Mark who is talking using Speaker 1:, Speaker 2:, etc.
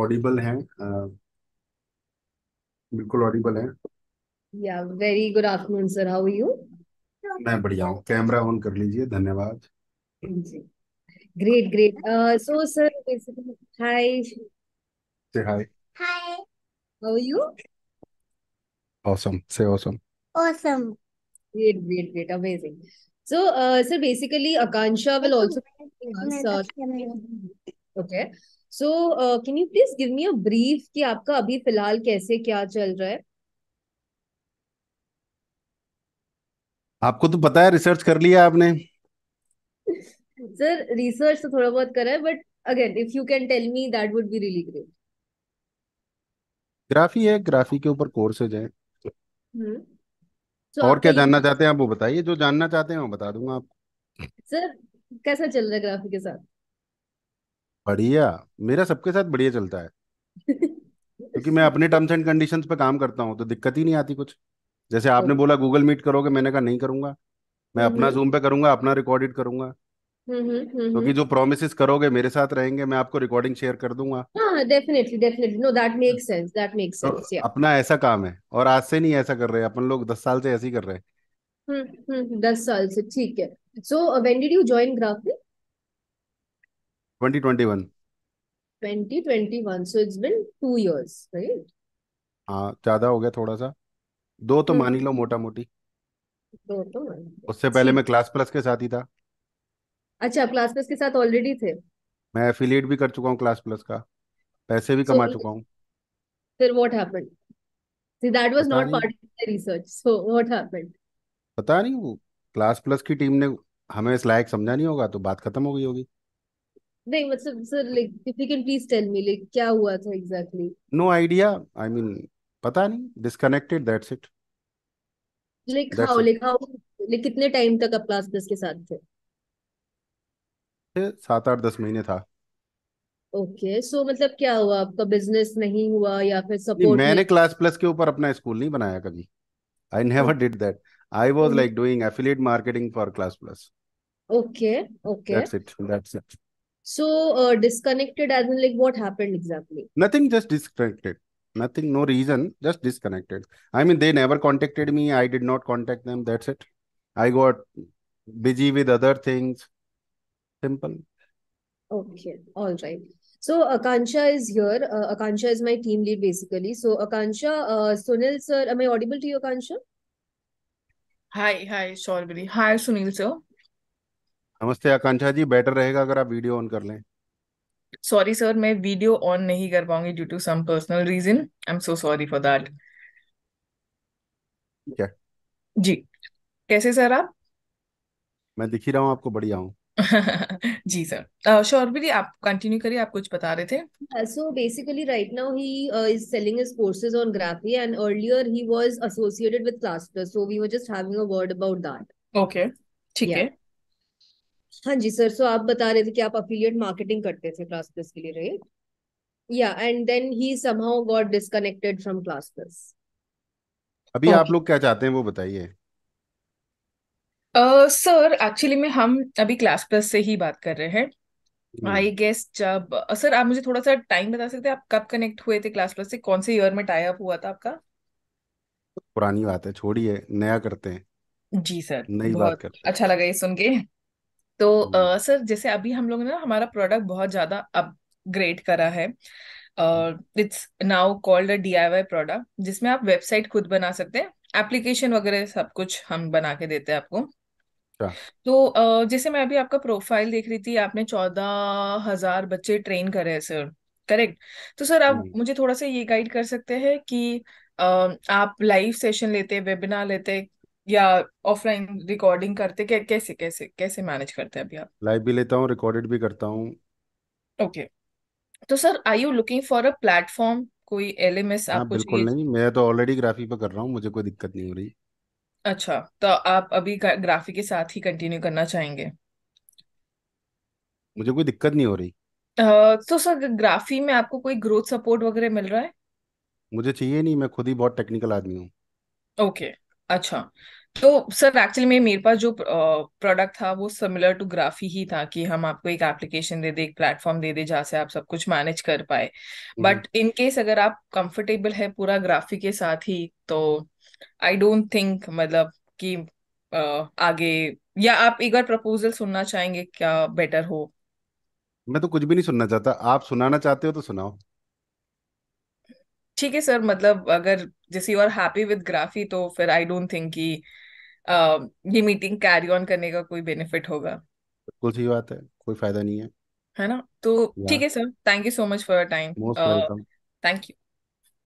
Speaker 1: Audible हैं बिल्कुल audible हैं
Speaker 2: या very good afternoon sir how you
Speaker 1: मैं बढ़िया हूँ कैमरा ऑन कर लीजिए धन्यवाद
Speaker 2: great great so sir hi से hi hi how you
Speaker 1: awesome से awesome
Speaker 2: awesome great great great amazing so sir basically Akanksha will also okay so can you please give me a brief कि आपका अभी फिलहाल कैसे क्या चल रहा है
Speaker 1: आपको तो पता है रिसर्च कर लिया आपने
Speaker 2: सर रिसर्च तो थोड़ा बहुत करा है but again if you can tell me that would be really great
Speaker 1: ग्राफी है ग्राफी के ऊपर कोर्सेज है
Speaker 2: हम्म।
Speaker 1: और क्या जानना चाहते हैं आप वो बताइए जो जानना चाहते हैं वो बता दूंगा आपको
Speaker 2: सर कैसा चल रहा है ग्राफी के साथ
Speaker 1: बढ़िया मेरा सबके साथ बढ़िया चलता है क्योंकि मैं अपने टर्म्स एंड कंडीशंस पे काम करता हूँ तो दिक्कत ही नहीं आती कुछ जैसे आपने हम्म। बोला गूगल मीट करोगे मैंने कहा नहीं करूंगा मैं हम्म, अपना जूम हम्म। पे करूंगा अपना रिकॉर्डेड करूंगा
Speaker 2: क्योंकि जो
Speaker 1: प्रोमिस करोगे मेरे साथ रहेंगे मैं आपको रिकॉर्डिंग शेयर कर दूंगा
Speaker 2: हाँ definitely definitely no that makes sense that makes sense या
Speaker 1: अपना ऐसा काम है और आज से नहीं ऐसा कर रहे अपन लोग दस साल से ऐसे ही कर रहे
Speaker 2: हैं दस साल से ठीक है so when did you join graphic
Speaker 1: हाँ, ज्यादा हो गया थोड़ा सा दो तो मान ही लो मोटा मोटी
Speaker 2: दो तो मान
Speaker 1: उससे पहले मैं क्लास प्लस के साथ ही था
Speaker 2: अच्छा क्लास प्लस के साथ ऑलरेडी थे
Speaker 1: मैं एफिलिएट भी कर चुका हूँ क्लास प्लस का पैसे भी सो कमा चुका हूँ
Speaker 2: फिर what happened see that was not part of the research so what happened
Speaker 1: पता नहीं वो क्लास प्लस की टीम ने हमें इस लायक समझा नहीं होगा तो बात खत्म हो गई होगी
Speaker 2: नहीं मतलब sir like if you can please tell me like क्या हुआ था exactly
Speaker 1: no idea I mean पता नहीं disconnected that's it
Speaker 2: like how like how like कितने टाइम तक आप क्लास प्लस के साथ थे
Speaker 1: सात आठ दस महीने था
Speaker 2: ओके सो मतलब क्या हुआ आपका बिजनेस नहीं हुआ या फिर सपोर्ट मैंने
Speaker 1: क्लास प्लस के ऊपर अपना स्कूल नहीं बनाया कभी I never did that I was like doing affiliate marketing for class plus
Speaker 2: okay okay that's
Speaker 1: it that's it
Speaker 2: So uh, disconnected as in like what happened exactly?
Speaker 1: Nothing, just disconnected. Nothing, no reason, just disconnected. I mean, they never contacted me. I did not contact them. That's it. I got busy with other things. Simple.
Speaker 2: Okay. All right. So Akansha is here. Uh, Akansha is my team lead basically. So Akansha, uh, Sunil sir,
Speaker 3: am I audible to you, Akansha? Hi, hi, Shalbari. Hi, Sunil sir.
Speaker 1: नमस्ते आकांक्षा जी better रहेगा अगर आप video on कर लें
Speaker 3: sorry sir मैं video on नहीं कर पाऊंगी due to some personal reason I am so sorry for that
Speaker 1: क्या जी
Speaker 3: कैसे सर आप
Speaker 1: मैं दिख ही रहा हूँ आपको बढ़िया हूँ जी सर
Speaker 3: uh, शोरबरी आप कंटिन्यू करिए आप कुछ बता रहे
Speaker 2: थे so basically right now he is selling his courses on Graphy and earlier he was associated with Classter so we were just having a word about that
Speaker 3: okay ठीक है
Speaker 2: हाँ जी सर सो आप बता रहे थे कि आप अफिलियट मार्केटिंग करते थे क्लास प्लस के लिए राइट या and then he somehow got disconnected from class plus
Speaker 1: अभी okay. आप लोग क्या चाहते हैं वो बताइए
Speaker 3: सर एक्चुअली में हम अभी क्लास प्लस से ही बात कर रहे हैं आई hmm. गेस जब सर uh, आप मुझे थोड़ा सा टाइम बता सकते हैं आप कब कनेक्ट हुए थे क्लास प्लस से कौन से ईयर में टाई अप हुआ था आपका
Speaker 1: पुरानी बात है छोड़िए नया करते हैं जी सर नई बात करते
Speaker 3: हैं अच्छा लगा ये सुन के तो आ, हम्म। सर जैसे अभी हम लोगों ना हमारा प्रोडक्ट बहुत ज्यादा अपग्रेड करा है it's now called a DIY hmm. Product जिसमें आप वेबसाइट खुद बना सकते हैं एप्लीकेशन वगैरह सब कुछ हम बना के देते हैं आपको अच्छा। तो जैसे मैं अभी आपका प्रोफाइल देख रही थी आपने चौदह हजार बच्चे ट्रेन करे हैं सर करेक्ट तो सर आप हम्म। मुझे थोड़ा सा ये गाइड कर सकते हैं कि आप लाइव सेशन लेते हैं वेबिनार लेते हैं या ऑफलाइन रिकॉर्डिंग करते कै, कैसे कैसे कैसे मैनेज करते हैं अभी आप
Speaker 1: लाइव भी लेता हूँ रिकॉर्डेड भी करता हूँ
Speaker 3: ओके okay. तो sir I you looking for a platform कोई एलएमएस हाँ आपको बिल्कुल चाहिए नहीं
Speaker 1: मैं तो ऑलरेडी ग्राफी पे कर रहा हूँ मुझे कोई दिक्कत नहीं हो रही
Speaker 3: अच्छा तो आप अभी ग्राफी के साथ ही कंटिन्यू करना चाहेंगे
Speaker 1: मुझे कोई दिक्कत नहीं हो रही
Speaker 3: uh, तो सर ग्राफी में आपको कोई ग्रोथ सपोर्ट वगैरह मिल रहा है
Speaker 1: मुझे चाहिए नहीं मैं खुद ही बहुत टेक्निकल आदमी हूँ
Speaker 3: ओके okay. अच्छा तो सर एक्चुअली में मेरे पास जो प्रोडक्ट था वो सिमिलर टू ग्राफी ही था कि हम आपको एक एप्लीकेशन दे दे एक प्लेटफॉर्म दे दे जहाँ से आप सब कुछ मैनेज कर पाए बट इन केस अगर आप कंफर्टेबल है पूरा ग्राफी के साथ ही तो आई डोंट थिंक मतलब कि आगे या आप एक बार प्रपोजल सुनना चाहेंगे क्या बेटर हो
Speaker 1: मैं तो कुछ भी नहीं सुनना चाहता आप सुनाना चाहते हो तो सुनाओ
Speaker 3: ठीक है सर मतलब अगर जैसे you are happy with Graphy तो फिर आई डोंट थिंक कि ये मीटिंग कैरी ऑन करने का कोई बेनिफिट होगा
Speaker 1: बिल्कुल सही बात है कोई फायदा नहीं है
Speaker 3: है ना तो ठीक है sir thank you so much for your time most welcome thank you